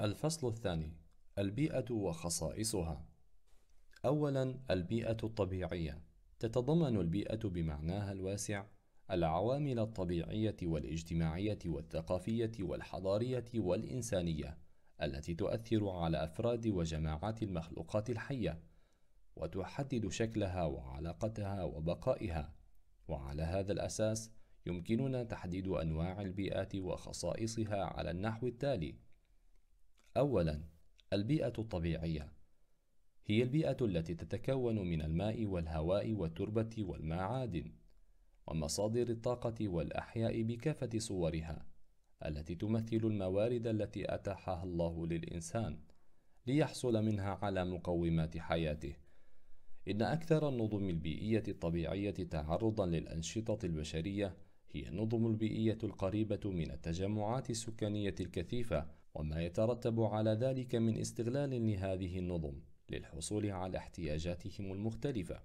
الفصل الثاني البيئة وخصائصها أولا البيئة الطبيعية تتضمن البيئة بمعناها الواسع العوامل الطبيعية والاجتماعية والثقافية والحضارية والإنسانية التي تؤثر على أفراد وجماعات المخلوقات الحية وتحدد شكلها وعلاقتها وبقائها وعلى هذا الأساس يمكننا تحديد أنواع البيئات وخصائصها على النحو التالي أولاً البيئة الطبيعية هي البيئة التي تتكون من الماء والهواء والتربة والمعادن ومصادر الطاقة والأحياء بكافة صورها التي تمثل الموارد التي أتاحها الله للإنسان ليحصل منها على مقومات حياته إن أكثر النظم البيئية الطبيعية تعرضا للأنشطة البشرية هي النظم البيئية القريبة من التجمعات السكانية الكثيفة وما يترتب على ذلك من استغلال لهذه النظم للحصول على احتياجاتهم المختلفة.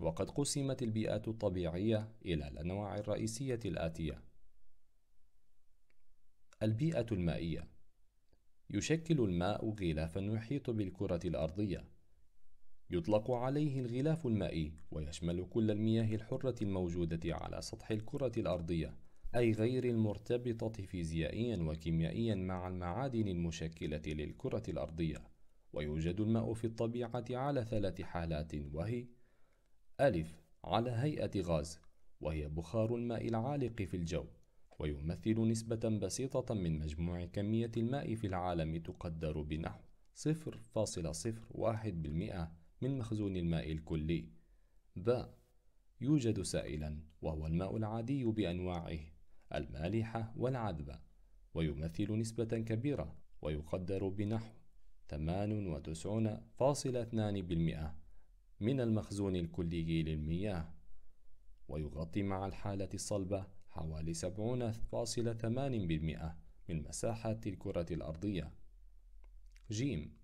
وقد قسمت البيئات الطبيعية إلى الأنواع الرئيسية الآتية: البيئة المائية يشكل الماء غلافا يحيط بالكرة الأرضية يطلق عليه الغلاف المائي ويشمل كل المياه الحرة الموجودة على سطح الكرة الأرضية أي غير المرتبطة فيزيائيا وكيميائيا مع المعادن المشكلة للكرة الأرضية ويوجد الماء في الطبيعة على ثلاث حالات وهي ألف على هيئة غاز وهي بخار الماء العالق في الجو ويمثل نسبة بسيطة من مجموع كمية الماء في العالم تقدر بنحو 0.01% من مخزون الماء الكلي ب يوجد سائلا وهو الماء العادي بأنواعه المالحة والعذبة ويمثل نسبة كبيرة ويقدر بنحو 98.2% من المخزون الكلي للمياه ويغطي مع الحالة الصلبة حوالي 70.8% من مساحة الكرة الأرضية. جيم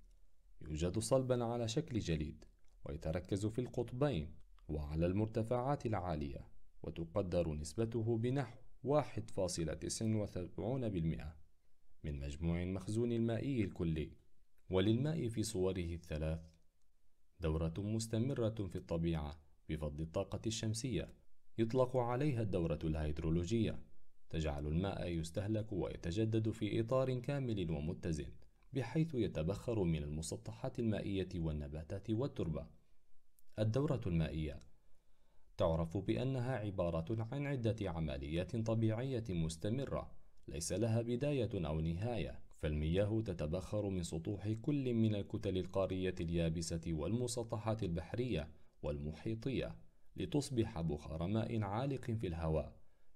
يوجد صلبا على شكل جليد ويتركز في القطبين وعلى المرتفعات العالية وتقدر نسبته بنحو 1.79% من مجموع المخزون المائي الكلي وللماء في صوره الثلاث دورة مستمرة في الطبيعة بفضل الطاقة الشمسية يطلق عليها الدورة الهيدرولوجية تجعل الماء يستهلك ويتجدد في إطار كامل ومتزن بحيث يتبخر من المسطحات المائية والنباتات والتربة. الدورة المائية تعرف بأنها عبارة عن عدة عمليات طبيعية مستمرة ليس لها بداية أو نهاية، فالمياه تتبخر من سطوح كل من الكتل القارية اليابسة والمسطحات البحرية والمحيطية لتصبح بخار ماء عالق في الهواء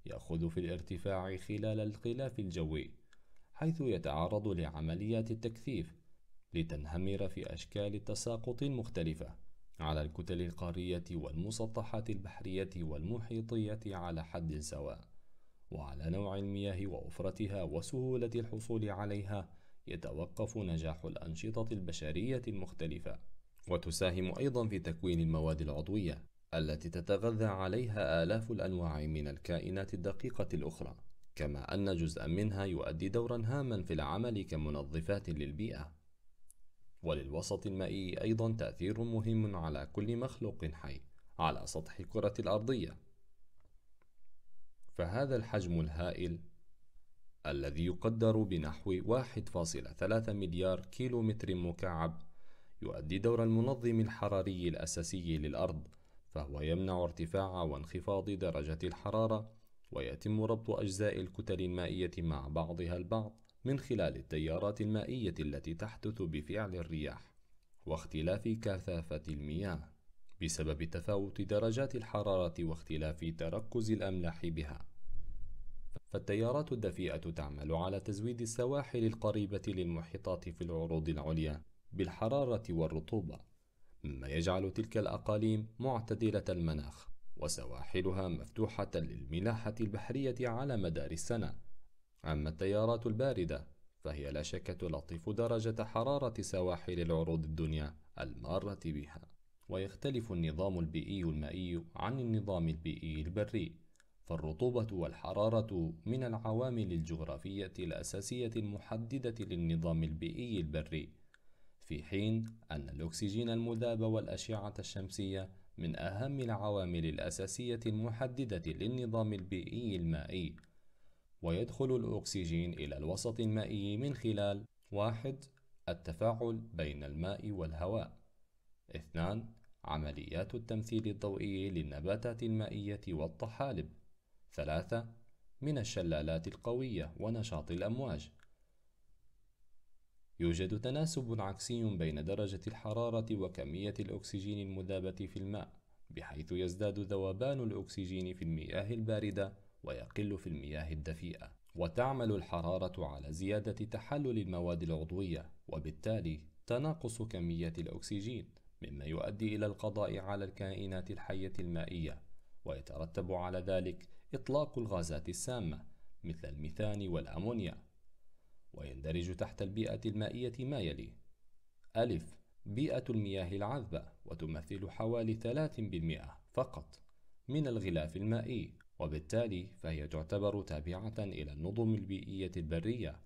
يأخذ في الارتفاع خلال الغلاف الجوي حيث يتعرض لعمليات التكثيف لتنهمر في أشكال التساقط المختلفة على الكتل القارية والمسطحات البحرية والمحيطية على حد سواء وعلى نوع المياه وأفرتها وسهولة الحصول عليها يتوقف نجاح الأنشطة البشرية المختلفة وتساهم أيضا في تكوين المواد العضوية التي تتغذى عليها آلاف الأنواع من الكائنات الدقيقة الأخرى كما أن جزءا منها يؤدي دورا هاما في العمل كمنظفات للبيئة وللوسط المائي أيضا تأثير مهم على كل مخلوق حي على سطح الكرة الأرضية فهذا الحجم الهائل الذي يقدر بنحو 1.3 مليار كيلو متر مكعب يؤدي دور المنظم الحراري الأساسي للأرض فهو يمنع ارتفاع وانخفاض درجة الحرارة ويتم ربط أجزاء الكتل المائية مع بعضها البعض من خلال التيارات المائية التي تحدث بفعل الرياح واختلاف كثافة المياه بسبب تفاوت درجات الحرارة واختلاف تركز الأملاح بها فالتيارات الدفيئة تعمل على تزويد السواحل القريبة للمحيطات في العروض العليا بالحرارة والرطوبة مما يجعل تلك الأقاليم معتدلة المناخ وسواحلها مفتوحة للملاحة البحرية على مدار السنة. أما التيارات الباردة فهي لا شك تلطف درجة حرارة سواحل العروض الدنيا المارة بها. ويختلف النظام البيئي المائي عن النظام البيئي البري فالرطوبة والحرارة من العوامل الجغرافية الأساسية المحددة للنظام البيئي البري في حين أن الأكسجين المذاب والأشعة الشمسية من أهم العوامل الأساسية المحددة للنظام البيئي المائي ويدخل الأكسجين إلى الوسط المائي من خلال 1. التفاعل بين الماء والهواء 2. عمليات التمثيل الضوئي للنباتات المائية والطحالب 3. من الشلالات القوية ونشاط الأمواج يوجد تناسب عكسي بين درجة الحرارة وكمية الأكسجين المذابة في الماء بحيث يزداد ذوبان الأكسجين في المياه الباردة ويقل في المياه الدفيئة وتعمل الحرارة على زيادة تحلل المواد العضوية وبالتالي تناقص كمية الأكسجين مما يؤدي إلى القضاء على الكائنات الحية المائية ويترتب على ذلك إطلاق الغازات السامة مثل الميثان والأمونيا ويندرج تحت البيئة المائية ما يلي ألف بيئة المياه العذبة وتمثل حوالي 3% فقط من الغلاف المائي وبالتالي فهي تعتبر تابعة إلى النظم البيئية البرية